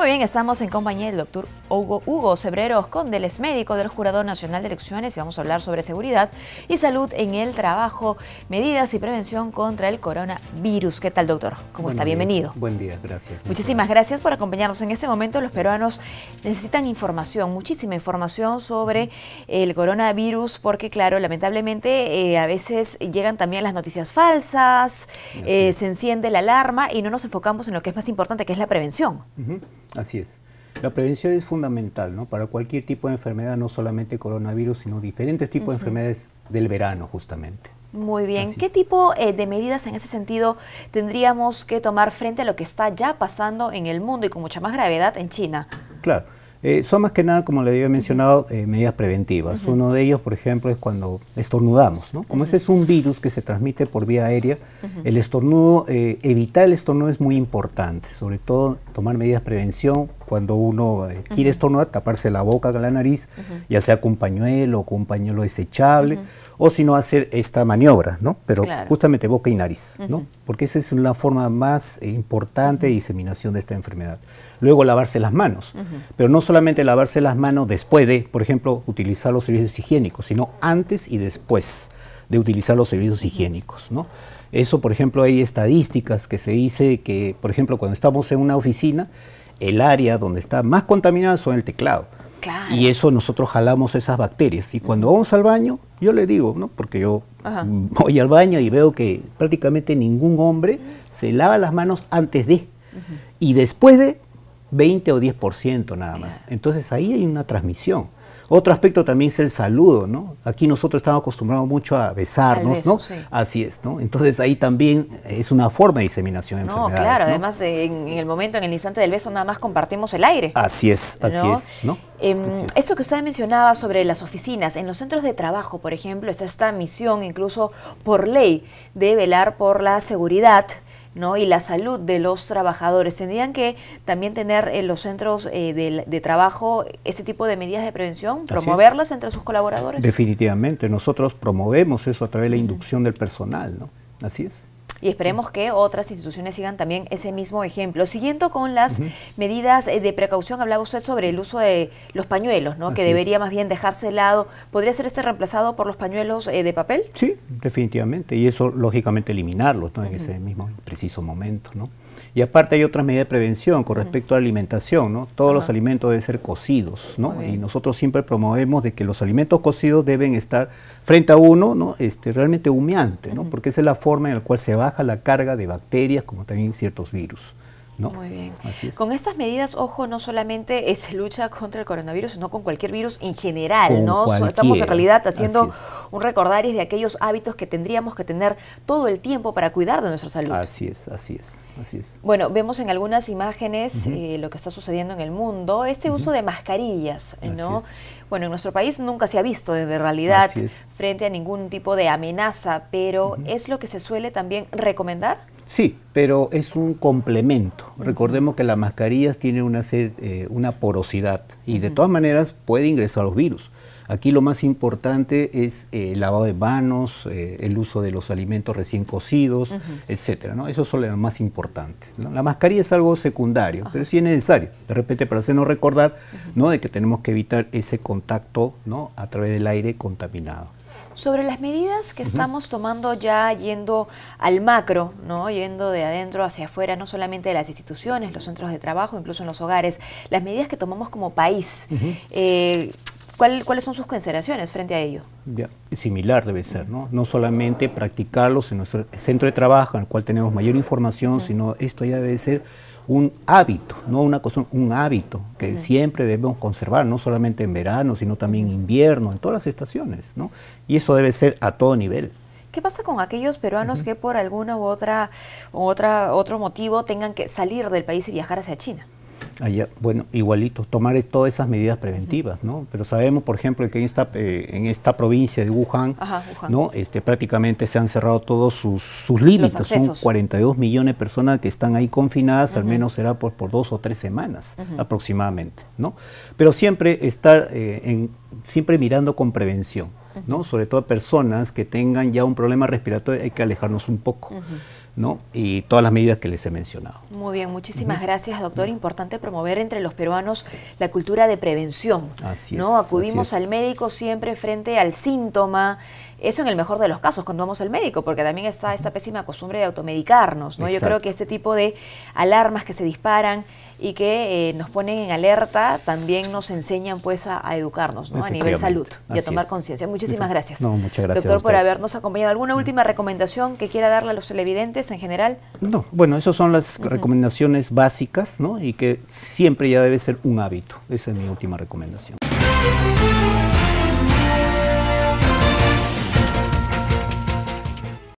Muy bien, estamos en compañía del doctor Hugo, Hugo Cebreros es médico del Jurado Nacional de Elecciones y vamos a hablar sobre seguridad y salud en el trabajo, medidas y prevención contra el coronavirus. ¿Qué tal, doctor? ¿Cómo está? Bienvenido. Buen día, gracias. Muchísimas gracias. por acompañarnos. En este momento los peruanos necesitan información, muchísima información sobre el coronavirus porque, claro, lamentablemente eh, a veces llegan también las noticias falsas, eh, se enciende la alarma y no nos enfocamos en lo que es más importante, que es la prevención. Así es. La prevención es fundamental ¿no? para cualquier tipo de enfermedad, no solamente coronavirus, sino diferentes tipos de enfermedades del verano justamente. Muy bien, ¿qué tipo eh, de medidas en ese sentido tendríamos que tomar frente a lo que está ya pasando en el mundo y con mucha más gravedad en China? Claro, eh, son más que nada, como le había mencionado, eh, medidas preventivas. Uno de ellos, por ejemplo, es cuando estornudamos. Como ese es un virus que se transmite por vía aérea, el estornudo, eh, evitar el estornudo es muy importante. Sobre todo, tomar medidas de prevención, cuando uno eh, quiere esto no taparse la boca con la nariz, ya sea con pañuelo o con pañuelo desechable, o si no hacer esta maniobra, ¿no? Pero justamente boca y nariz, ¿no? Porque esa es la forma más eh, importante de diseminación de esta enfermedad. Luego lavarse las manos, pero no solamente lavarse las manos después de, por ejemplo, utilizar los servicios higiénicos, sino antes y después de utilizar los servicios higiénicos, ¿no? Eso, por ejemplo, hay estadísticas que se dice que, por ejemplo, cuando estamos en una oficina, el área donde está más contaminada son el teclado. Y eso nosotros jalamos esas bacterias. Y cuando vamos al baño, yo le digo, ¿no? Porque yo voy al baño y veo que prácticamente ningún hombre se lava las manos antes de. Y después de, 20 o 10% nada más. Entonces ahí hay una transmisión. Otro aspecto también es el saludo, ¿no? Aquí nosotros estamos acostumbrados mucho a besarnos, ¿no? Así es, ¿no? Entonces ahí también eh, es una forma de diseminación de no, no, claro, además eh, en, el momento, en el instante del beso, nada más compartimos el aire. Así es, así es, ¿no? Em, esto que usted mencionaba sobre las oficinas, en los centros de trabajo, por ejemplo, es esta misión incluso por ley de velar por la seguridad ¿no? y la salud de los trabajadores. Tendrían que también tener en eh, los centros eh, de, trabajo este tipo de medidas de prevención, promoverlas entre sus colaboradores. Definitivamente, nosotros promovemos eso a través de la inducción del personal, ¿no? Así es y esperemos que otras instituciones sigan también ese mismo ejemplo. Siguiendo con las medidas eh, de precaución, hablaba usted sobre el uso de los pañuelos, ¿no? que debería más bien dejarse de lado. ¿Podría ser este reemplazado por los pañuelos eh, de papel? Sí, definitivamente. Y eso, lógicamente, eliminarlos en ese mismo preciso momento, ¿no? Y aparte hay otras medidas de prevención con respecto a la alimentación, Todos los alimentos deben ser cocidos, Y nosotros siempre promovemos de que los alimentos cocidos deben estar frente a uno, ¿no? Este, realmente humeante, Porque esa es la forma en la cual se baja la carga de bacterias como también ciertos virus. Muy bien. Con estas medidas, ojo, no solamente es lucha contra el coronavirus, sino con cualquier virus en general, ¿no? Estamos en realidad haciendo un recordaris de aquellos hábitos que tendríamos que tener todo el tiempo para cuidar de nuestra salud. Así es, así es, así es. Bueno, vemos en algunas imágenes eh, lo que está sucediendo en el mundo, este uso de mascarillas, ¿no? bueno, en nuestro país nunca se ha visto de realidad frente a ningún tipo de amenaza, pero ¿es lo que se suele también recomendar? Sí, pero es un complemento. Recordemos que las mascarillas tienen una, ser, eh, una porosidad y de todas maneras puede ingresar los virus. Aquí lo más importante es eh, el lavado de manos, eh, el uso de los alimentos recién cocidos, etcétera. ¿no? Eso es lo más importante. La mascarilla es algo secundario, pero sí es necesario. De repente para hacernos recordar ¿no? de que tenemos que evitar ese contacto ¿no? a través del aire contaminado. Sobre las medidas que estamos tomando ya yendo al macro, ¿no? yendo de adentro hacia afuera, no solamente de las instituciones, los centros de trabajo, incluso en los hogares, las medidas que tomamos como país, ¿Cuáles son sus consideraciones frente a ello? similar debe ser, ¿no? No solamente practicarlos en nuestro centro de trabajo, en el cual tenemos mayor información, sino esto ya debe ser un hábito, no una cosa, un hábito que siempre debemos conservar, no solamente en verano, sino también en invierno, en todas las estaciones, ¿no? Y eso debe ser a todo nivel. ¿Qué pasa con aquellos peruanos que por alguna u otra, otra, otro motivo tengan que salir del país y viajar hacia China? bueno, igualito, tomar todas esas medidas preventivas, ¿no? Pero sabemos, por ejemplo, que en esta, eh, en esta provincia de Wuhan, ¿no? Este, prácticamente se han cerrado todos sus, límites. Son 42 millones de personas que están ahí confinadas, al menos será por, por dos o tres semanas aproximadamente, ¿no? Pero siempre estar eh, en, siempre mirando con prevención, ¿no? Sobre todo personas que tengan ya un problema respiratorio, hay que alejarnos un poco. ¿no? y todas las medidas que les he mencionado. Muy bien, muchísimas gracias, doctor. Importante promover entre los peruanos la cultura de prevención. ¿no? Acudimos al médico siempre frente al síntoma, eso en el mejor de los casos, cuando vamos al médico, porque también está esta pésima costumbre de automedicarnos, ¿no? Yo creo que este tipo de alarmas que se disparan y que eh, nos ponen en alerta también nos enseñan pues a, educarnos, A nivel salud y a tomar conciencia. Muchísimas gracias. muchas gracias. Doctor, por habernos acompañado. ¿Alguna última recomendación que quiera darle a los televidentes en general? No, bueno, esas son las recomendaciones básicas, ¿no? Y que siempre ya debe ser un hábito. Esa es mi última recomendación.